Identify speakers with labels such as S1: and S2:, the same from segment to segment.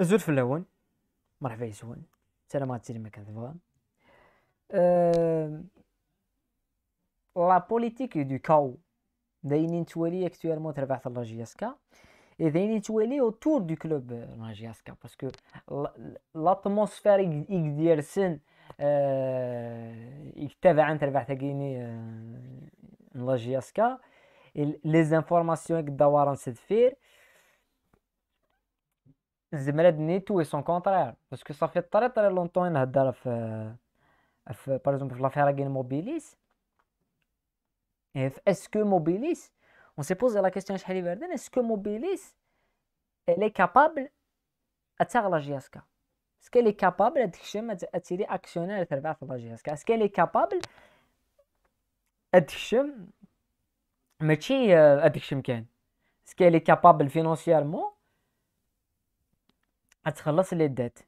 S1: الزول في الاول مرحبا يا زول سلام عليكم ما كان تبغى لا بوليتيك دو كاو داينين توالي اكتويلمون تربحت الله جياسكا اي داينين توالي تور دو كلوب جياسكا باسكو لاتموسفير ايك ديال سن ايك تابع انت ربحت كيني الله جياسكا لي زانفورماسيون ايك سدفير de m'aider, tout est son contraire. Parce que ça fait très très longtemps, par exemple, la l'affaire avec Mobilis. Est-ce que Mobilis, on se pose la question, chérie Verdun, est-ce que Mobilis est capable de faire la JASCA? Est-ce qu'elle est capable de faire la JASCA? Est-ce qu'elle est capable d'attirer faire Est-ce qu'elle est capable de faire la JASCA? Est-ce qu'elle est capable Est-ce qu'elle est capable financièrement? غتخلص لي les les dettes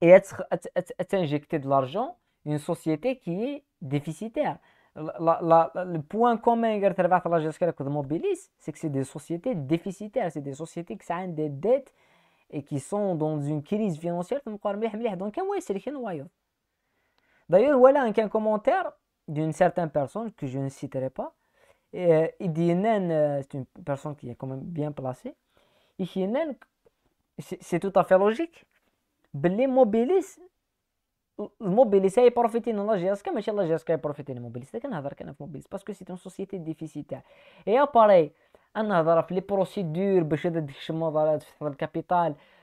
S1: et être, de l'argent une société qui est déficitaire. Le point commun La, et le point commun c'est que c'est des sociétés déficitaires, c'est des sociétés qui ont des dettes et qui sont dans une crise financière. Donc, D'ailleurs, voilà un commentaire d'une certaine personne que je ne citerai pas. Et, euh, c'est une personne qui est quand même bien placée. يكينا لك سي تو تافي لوجيك باللي موبيليس الموبيليس هي بروفيتي من لاجياسكا ماشي لاجياسكا هي بروفيتي من موبيليس كنهضر كان في موبيليس باسكو سي اون سوسيتي ديفيسيتار اي اباري نهضر في لي بروسيدور باش هذا ديك في الكابيتال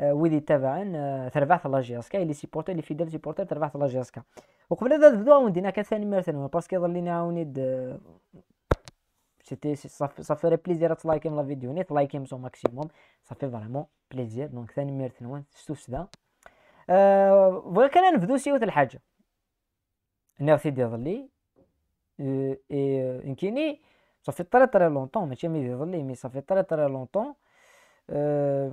S1: آه، ويد يتابعن تربح آه، 13 جياسكا اللي سيبورتي اللي فيدال سيبورتي تربح 13 جياسكا وقبل هذا نبداو عاوندينا ثاني مرة باسكو ظل نعاوني سيتي آه، صافي صافي بليزير تلايكيم لا فيديو نيت لايك سو ماكسيموم صافي فريمون بليزير دونك ثاني مير ستو سدا أه ولكن نبدو سيوت الحاجه نيرسي دي ظلي اي انكيني صافي طري طري لونطون ماشي مي ظلي مي صافي طري طري لونطون أه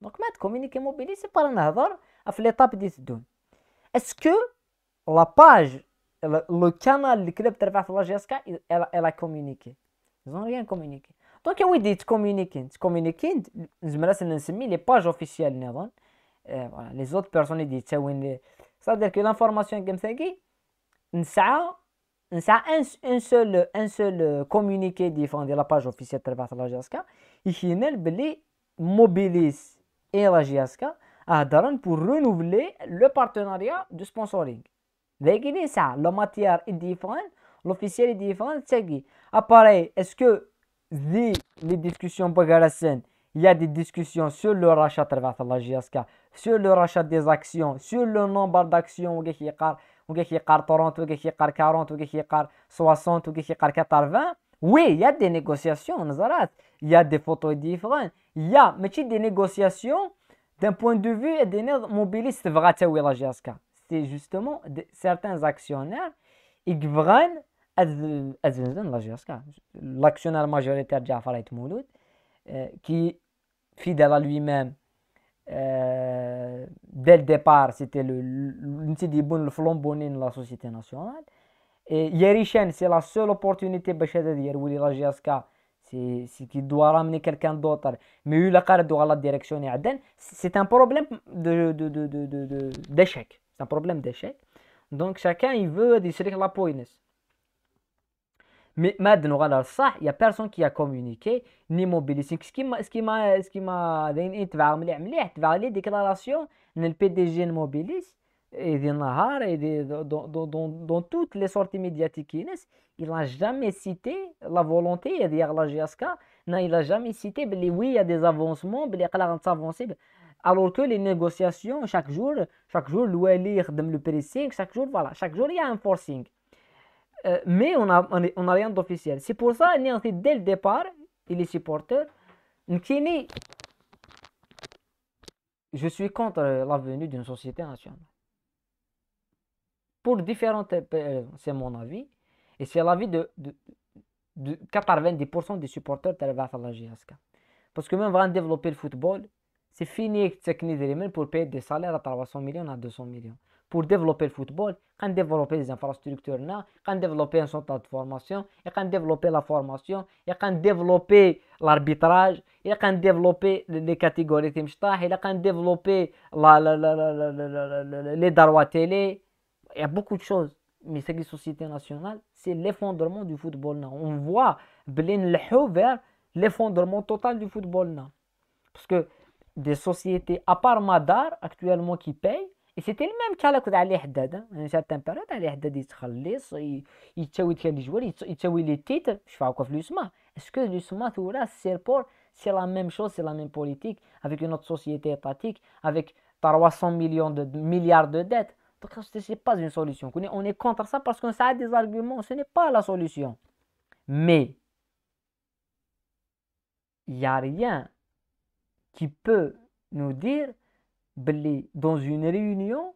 S1: دونك ما تكومينيكي بيني سي با نهضر في ليطاب دي تدون اسكو لا باج لو كانال اللي كلاب تربح في لا اسكا الا كومينيكي زون ريان كومينيكي دونك ويدي تكومونيكين تكومونيكين نزمر نسمي لي باج اوفيسيال نظن لي زوت بيرسون اللي تاوين سادير كو لانفورماسيون كيم ثاكي نسعى نسعى ان ان سول ان سول كومونيكي ديفون دي لا باج اوفيسيال تربح لا جاسكا يخينال بلي موبيليس et la JSK pour renouveler le partenariat de sponsoring. L'église, ça, la matière est différente, l'officiel est différent, c'est qui Appareil, est-ce que les discussions Bagarasen, il y a des discussions sur le rachat de la JSK, sur le rachat des actions, sur le nombre d'actions, وكيقار طورونتو وكيقار 40 وكيقار 60 وكيقار 80 a des négociations, il y a des photos différentes, il y a des négociations d'un point de vue des mobilistes C'est justement certains actionnaires qui GSK l'actionnaire majoritaire Jafar Mouloud euh, qui fidèle à lui-même euh, dès le départ c'était le le de la société nationale et Chen, c'est la seule opportunité باش la GSK c'est qu'il doit ramener quelqu'un d'autre. Mais il a la direction. C'est un problème d'échec. De, de, de, de, c'est un problème d'échec. Donc chacun il veut dire la poignée. Mais maintenant, il n'y a personne qui a communiqué ni mobilisé. Ce qui m'a ce qui m'a déclaration le PDG de Mobilis et dans, dans, dans, toutes les sorties médiatiques, il n'a jamais cité la volonté, il la GSK, il n'a jamais cité, ben, oui, il y a des avancements, il y a alors que les négociations, chaque jour, chaque jour, le pressing, chaque jour, voilà, chaque jour, il y a un forcing. Euh, mais on n'a on a rien d'officiel. C'est pour ça, dès le départ, il est supporter. Je suis contre la venue d'une société nationale pour différentes, euh, c'est mon avis, et c'est l'avis de, de, de 90% des supporters de la Parce que même on va développer le football, c'est fini pour payer des salaires à 300 millions à 200 millions. Pour développer le football, quand développer les infrastructures, quand développer un centre de formation, et quand développer la formation, et quand développer l'arbitrage, et quand développer les catégories, de et quand développer les darwa télé, il y a beaucoup de choses. Mais c'est qui est société nationale, c'est l'effondrement du football. Non. On voit Blin vers l'effondrement total du football. Non. Parce que des sociétés, à part Madar, actuellement, qui payent, et c'était le même cas là Ali Haddad. Hein. À une certaine période, Ali Haddad, il se relisse, il tchaoui les joueurs, il tchaoui les titres. Je fais quoi l'USMA Est-ce que l'USMA, c'est la même chose, c'est la même politique, avec une autre société étatique, avec 300 millions de milliards de dettes. Parce ce n'est pas une solution. On est contre ça parce que ça a des arguments. Ce n'est pas la solution. Mais il n'y a rien qui peut nous dire dans une réunion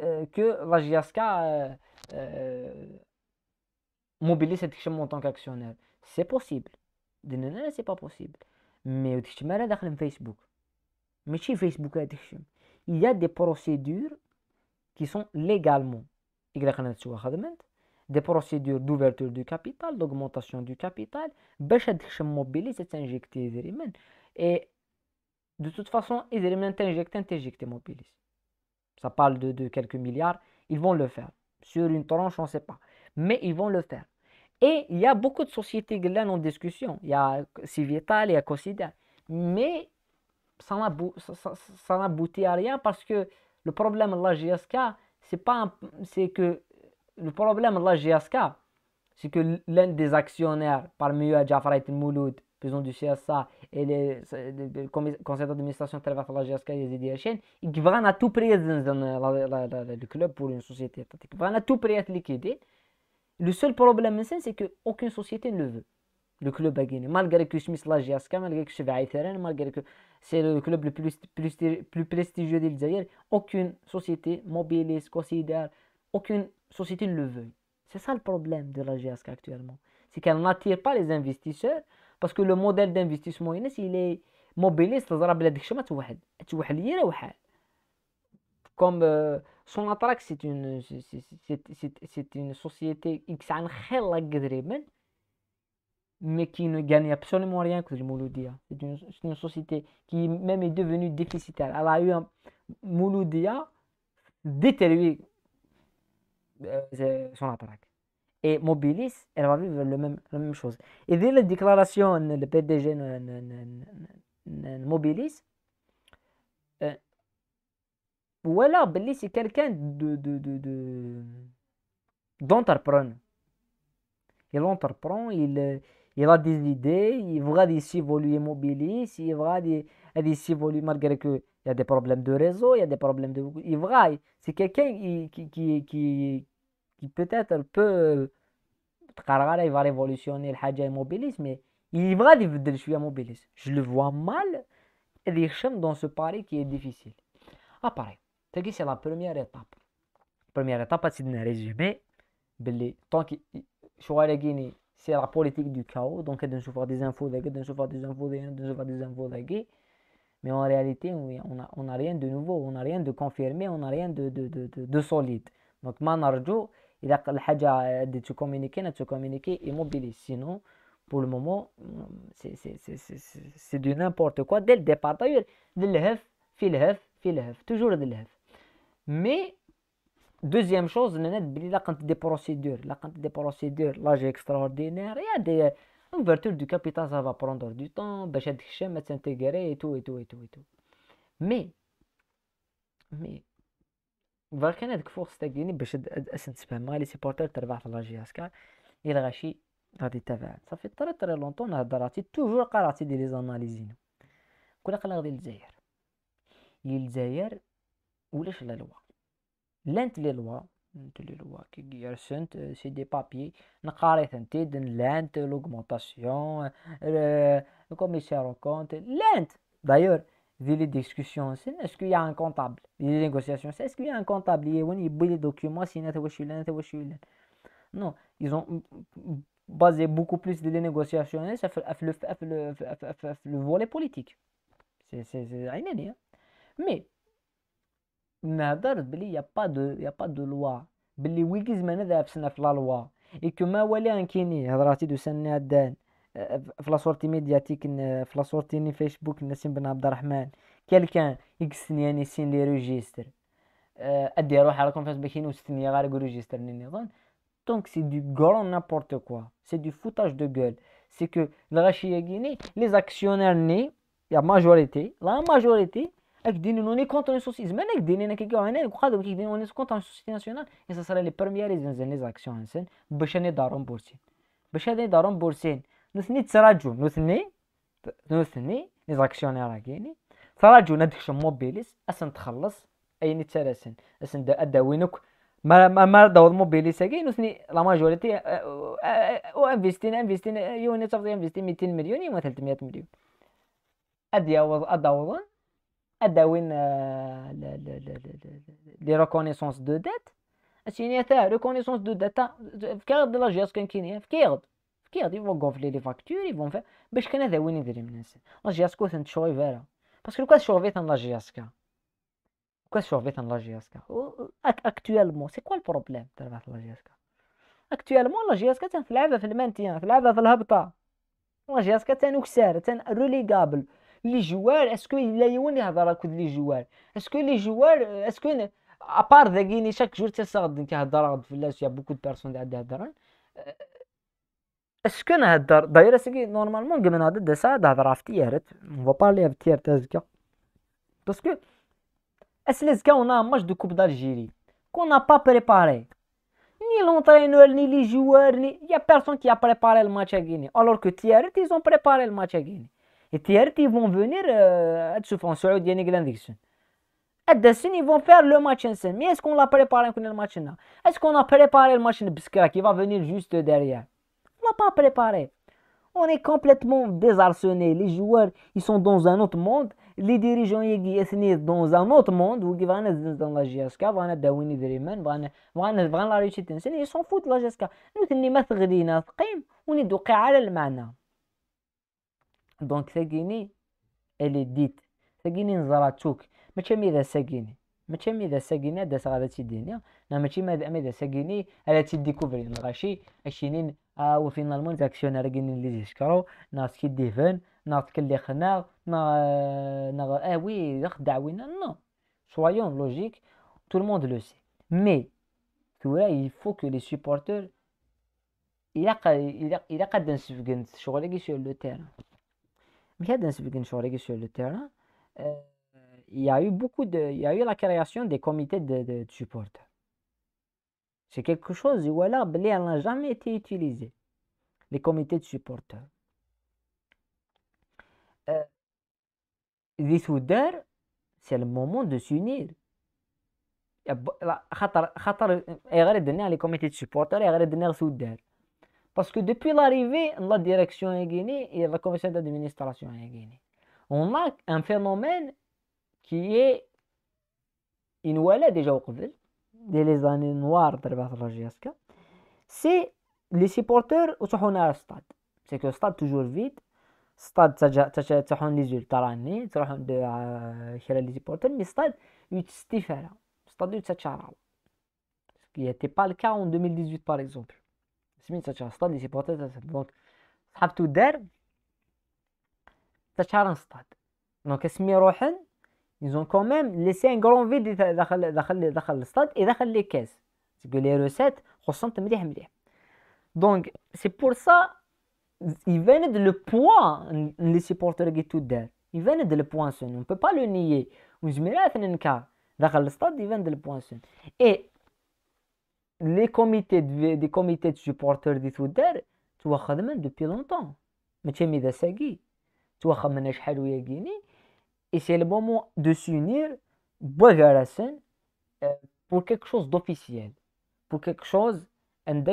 S1: euh, que la euh, euh, mobilise cette en tant qu'actionnaire. C'est possible. C'est pas possible. Mais Facebook. Mais Facebook, il y a des procédures qui sont légalement des procédures d'ouverture du capital, d'augmentation du capital, Et de toute façon, ils injecter, injecter, mobilise. Ça parle de, quelques milliards, ils vont le faire. Sur une tranche, on ne sait pas. Mais ils vont le faire. Et il y a beaucoup de sociétés qui en discussion. Il y a Civital, il y a Cosida, Mais ça n'aboutit à rien parce que le problème de la JSK, c'est pas c'est que le problème de la JSK, c'est que l'un des actionnaires, parmi eux Jafar El Mouloud, président du CSA, et les, conseil d'administration de travers la JSK Yazidi Hachin, ils vont à tout prix dans le club pour une société étatique. Ils vont à tout prix être liquidés. Le seul problème, c'est qu'aucune société ne le veut le club a gagné. Malgré que Smith Lagiaska, malgré que Chevai malgré que c'est le club le plus, plus, prestigieux de aucune société mobiliste, considère, aucune société ne le veut. C'est ça le problème de la actuellement. C'est qu'elle n'attire pas les investisseurs parce que le modèle d'investissement, il est mobiliste, comme euh, son attaque, c'est une, c'est une société qui mais qui ne gagne absolument rien, que du Mouloudia. C'est une, société qui même est devenue déficitaire. Elle a eu un Mouloudia détérioré euh, son attaque. Et Mobilis, elle va vivre le même, la même chose. Et dès la déclaration, le PDG de Mobilis, voilà, euh, c'est quelqu'un de, de, de, il entreprend, il il a des idées, il va des évoluer il va des, des malgré que il y a des problèmes de réseau, il y a des problèmes de... Il va c'est quelqu'un qui, qui, qui, qui, peut-être peut... il va révolutionner le haja immobiliste, mais il va devenir suis immobiliste. Je le vois mal, et les chemins dans ce pari qui est difficile. Ah, c'est la première étape. première étape, c'est de résumer, ben, tant que... les guinées, c'est la politique du chaos. Donc, y a des infos d'un voir des infos d'un voir des infos Mais en réalité, on n'a on a rien de nouveau, on n'a rien de confirmé, on n'a rien de, de, de, de, solide. Donc, Manarjo, il a le de te communiquer, de te communiquer immobilier. Sinon, pour le moment, c'est du n'importe quoi. Dès le départ, d'ailleurs, de hef fil hef, fil hef, toujours de hef Mais, Deuxième chose, on est là quand des procédures, là quand des procédures, là j'ai extraordinaire. Il y a des ouvertures du capital, ça va prendre du temps, ben je déchaine, je m'intègre et tout et tout et tout. Mais, mais, vous voyez qu'on a de fortes équilibres, ben je me sens super mal et c'est porter le travail à la GSK, il réagit à des Ça fait très très longtemps, on a toujours qu'à arrêter les analyser. Quand on a le Zaire, le Zaire ou les lois. Les lois, lois, c'est des papiers l'augmentation le commissaire au compte d'ailleurs les discussions est-ce qu'il y a un comptable les négociations est-ce qu'il y a un comptable il y a les documents non ils ont basé beaucoup plus de les négociations sur le volet politique c'est mais نهضر بلي يا با دو يا با دو لوا بلي ويكي ما هذا في لا لوا اي كما ان كيني هضراتي سن نادان في سورتي ميدياتيك في ني فيسبوك نسيم بن عبد الرحمن كالكان يكسني يعني سين لي ريجيستر أه، ادي روح على كونفيرس باكين وستني غير ريجيستر نظن دونك سي دو غران نابورت كوا سي دو فوتاج دو غول سي كو الغاشيه كيني لي زاكسيونير ني يا ماجوريتي لا ماجوريتي ak dinin on est contre le socialisme انا كديني انا كيقعوا هنا وقادو كيديني on est contre la société nationale et ça serait les premières لي زاكسيون انسان باش انا دارون بورسين باش هذا دارون بورسين نثني تراجو نثني نثني لي زاكسيونير راكيني تراجو ندخش موبيليس اسن تخلص اي ني تراسن اسن اداوينك ما ما ما دور موبيليس ساكين وثني لا ماجوريتي وانفيستين انفيستين يوني تفضي انفيستين 200 مليون و 300 مليون ادي اوض ادوضن اداوين آه، لي ريكونيسونس دو ديت اشيني تاع ريكونيسونس دو دات في دو لا جيس كان كاين في كيغد يفون غوفلي لي فاكتور يفون في باش كان هذا وين يدري من الناس لا كو ثنت شوي فيرا باسكو لو شوفي ثن لا كا كو شوفي ثن لا كا اكتوالمون سي كوا البروبليم تاع لا كا اكتوالمون لا كا تنلعبها في المانتيان تلعبها في الهبطه لا كا تنوكسار تن ريليغابل لي جوار اسكو لا يون يهضر اكد لي جوار اسكو لي جوار اسكو ابار ذاكيني شاك جور تاس غادي كيهضر غاد فلاس يا بوكو بيرسون اللي هضران اسكو نهضر دايره اسكي نورمالمون كما نهضر ساعه هضر غاف تيارت اون بارلي غاف تيارت ازكا باسكو اسلازكا ونا ماتش دو كوب دالجيري كون با بريباري ni l'entraîneur, ni les joueurs, ni... il a personne qui a préparé le match à Guinée. Alors que Thierry, ils ont préparé le match à Guinée. Et ils vont venir à Tsoufan Saoud Yannick Landiction. Et Dessin, ils vont faire le match ensemble. Mais est-ce qu'on l'a préparé pour le match là Est-ce qu'on a préparé le match de Biskra qui va venir juste derrière On ne l'a pas préparé. On est complètement désarçonné. Les joueurs, ils sont dans un autre monde. Les dirigeants, ils sont dans un autre monde. Ils vont être dans la GSK, ils vont être dans Winnie Dreamman, ils vont dans la Ils s'en foutent de la GSK. Nous, nous sommes dans la GSK. Nous sommes dans la GSK. دونك ساكيني الي ديت ساكيني نزرا توك ماشي ميدا ساكيني ماشي ميدا ساكيني داس غادا تيديني لا ماشي ميدا ساكيني الا تيديكوفري الغاشي اشينين ا آه، وفينا راه راكينين لي جيشكرو ناس كي ديفن ناس كلي خناغ نا نا اه وي خدع وينا نو سوايون لوجيك tout le monde le sait mais tura il faut que les supporters il a il تيران sur le terrain, euh, il y a eu beaucoup de, il y a eu la création des comités de, supporters. C'est quelque chose, où voilà, n'a jamais été utilisé. Les comités de supporters. Euh, les soudeurs, c'est le moment de s'unir. les comités de supporters, les soudeurs. Parce que depuis l'arrivée de la direction Guinée et de la commission d'administration Guinée, on a un phénomène qui est déjà au Québec, dès les années noires de la GSK, c'est les supporters sont au stade. C'est que le stade toujours vide, stade تحون لي زول تراني تروح les لي زيبورتر euh, stade ستاد يتستيفالا ستاد Ce qui n'était pas le cas en 2018 par exemple سميتها تهسطا لي تيبغي تهسط دونك صحابتو دار تشعر نصطاد دونك اسمي روحن ايزون كوميم لي سان غرون فيد داخل داخل داخل السطاد اي دخل لي كاس تقول لي روسات خصمت مليح مليح دونك سي بور سا يفاند لو بوان لي سيبورتور كي تو دار يفاند لو بوان سون اون بو با لو نيي وزميرات ننكار داخل دخل السطاد يفاند لو بوان سون اي les comités de, des comités de supporters du تودار توا خدمن دوبي لونتون ماشي tu as توا خدمنا شحال وياكيني et c'est le moment de s'unir euh, pour quelque chose d'officiel pour quelque chose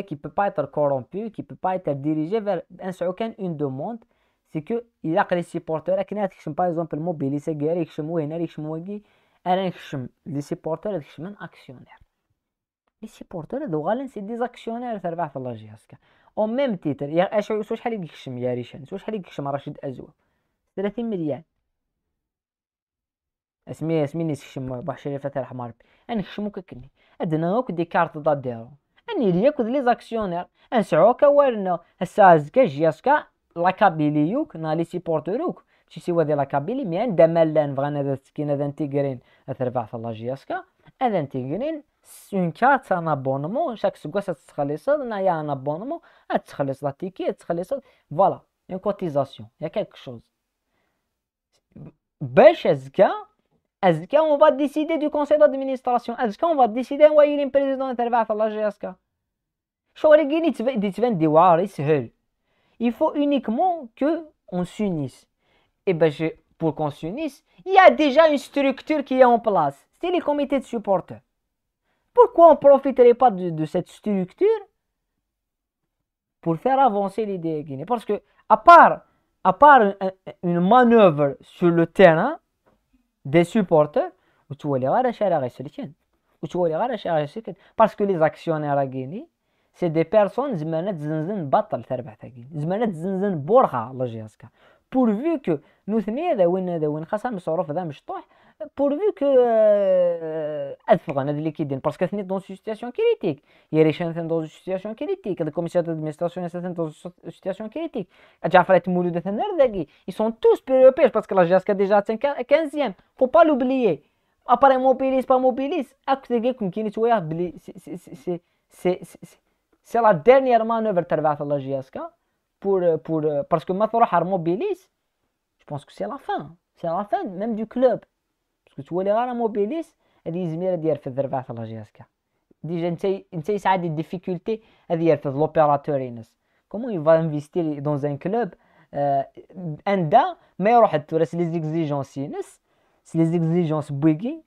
S1: qui ne peut pas être corrompu qui ne peut pas être dirigé vers un aucun une demande c'est que il a les supporters qui n'ont par exemple mobilisé غير يخشموا هنا يخشموا هنا انا supporters les supporters les actionnaire لي سيبورتور هادو غالين سي دي زاكسيونير تربح في لاجياسكا او ميم تيتر يا اش شحال يكشم يا ريشان شحال يكشم رشيد ازوا 30 مليون اسمي اسمي نسكشم بحشري فتح الحمار انا نكشمو ككني ادنا هوك دي كارت دا ديرو اني ليك لي زاكسيونير انسعو كوالنا هسا ازكا جياسكا لا كابيليوك نا لي سيبورتوروك شي سوا دي لا كابيلي مي عندها مالان بغانا هذا السكين هذا انتيغرين بعث الله جياسكا هذا انتيغرين une carte, un abonnement, chaque seconde, ça sera il y a un abonnement, ah, il y a voilà, une cotisation, il y a quelque chose. est-ce ben, qu'on va décider du conseil d'administration, est-ce qu'on va décider, où est le président d'intervention à la GSK il faut uniquement qu'on s'unisse. Et eh ben, pour qu'on s'unisse, il y a déjà une structure qui est en place, c'est le comité de supporters pourquoi on ne profiterait pas de, cette structure pour faire avancer l'idée guinée Parce que, à part, à part une, manœuvre sur le terrain des supporters, où tu vois les rares chers à où tu vois les parce que les actionnaires à Guinée, c'est des personnes qui ont zinzin battle terbat à Guinée, qui ont des borha, Pourvu que nous sommes là, nous sommes là, nous Pourvu que y euh, ait des liquidités, parce qu'on sont dans une situation critique. Il y a des réchanges dans une situation critique. Il y a des commissaires d'administration qui sont dans une situation critique. Il y a des affaires qui sont en Ils sont tous préoccupés parce que la jasca est déjà à 15 e Il ne faut pas l'oublier. Apparemment, Mobilis pas Mobilis. C'est la dernière manœuvre qui est arrivée la GSK. Euh, euh, parce que Mazarohar Mobilis, je pense que c'est la fin. C'est la fin, même du club. باسكو توالي غير موبيليس هذا زميره هذا يرفض ربع ثلاث جياسكا ديجا انت انت يسعى دي ديفيكولتي هذا يرفض لوبيراتور ينس كومون يفا انفيستي دون ان كلوب اندا ما يروح التراس لي زيكزيجونس ينس لي زيكزيجونس بويكي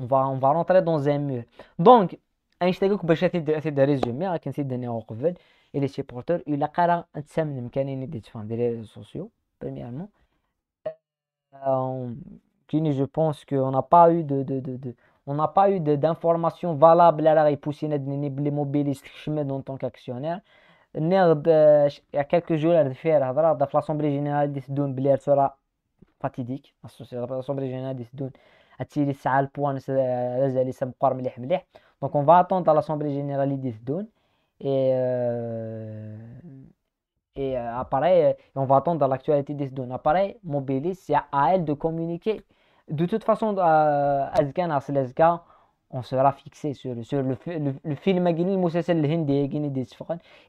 S1: on va on va rentrer dans un mur donc انشتاقك باش تيد ريزومي راك نسيت داني قبل الي سيبورتور الى قرا تسامن مكانين دي تفهم دي ريزو سوسيو بريميرمون Euh, je pense qu'on n'a pas eu de, de- de- de- on n'a pas eu d'informations valables à la réponse mobilistes en tant qu'actionnaire. Euh, il y a quelques jours elle faire l'assemblée générale décide بلي elle sera fatidique l'assemblée générale décide هادشي اللي سعى à le point, de مليح مليح Donc on va attendre à l'assemblée générale décide et euh, et euh, euh, on va attendre l'actualité des données. Pareil, mobilis c'est à elle de communiquer. De toute façon, euh, on sera fixé sur, le, film le Hindi,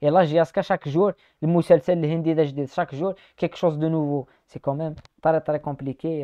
S1: Et là, chaque jour, le Moussel Hindi, chaque jour, quelque chose de nouveau. C'est quand même très très compliqué.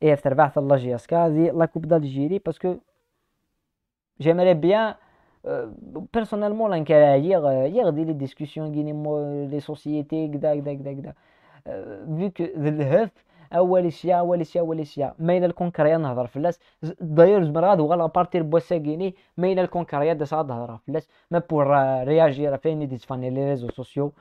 S1: et observer la justice la coupe d'Algérie parce que j'aimerais bien personnellement l'inquiéter hier hier des discussions guinémo des sociétés etc etc vu que le ah ouais les ya ouais les ya ouais les ya mais ils l'ont conquérée dans la dernière d'ailleurs je me rends où elle a en partie bossé guinée mais a l'ont conquérée dans la dernière phase mais pour réagir à la les réseaux sociaux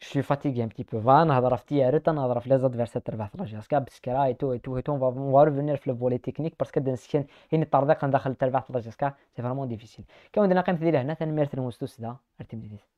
S1: شي فاتيغي ان بتي بو فا نهضر في تيارت نهضر في لي زادفيرسات تربح في لاجياسكا بسكرا اي تو اي تو اي فا ريفونير في لو تكنيك باسكو دا نسكن هين الطردق ندخل تربح في لاجياسكا سي فريمون ديفيسيل كون درنا قيمه ديالها هنا ثاني ميرث المستسدى ارتم ديفيسيل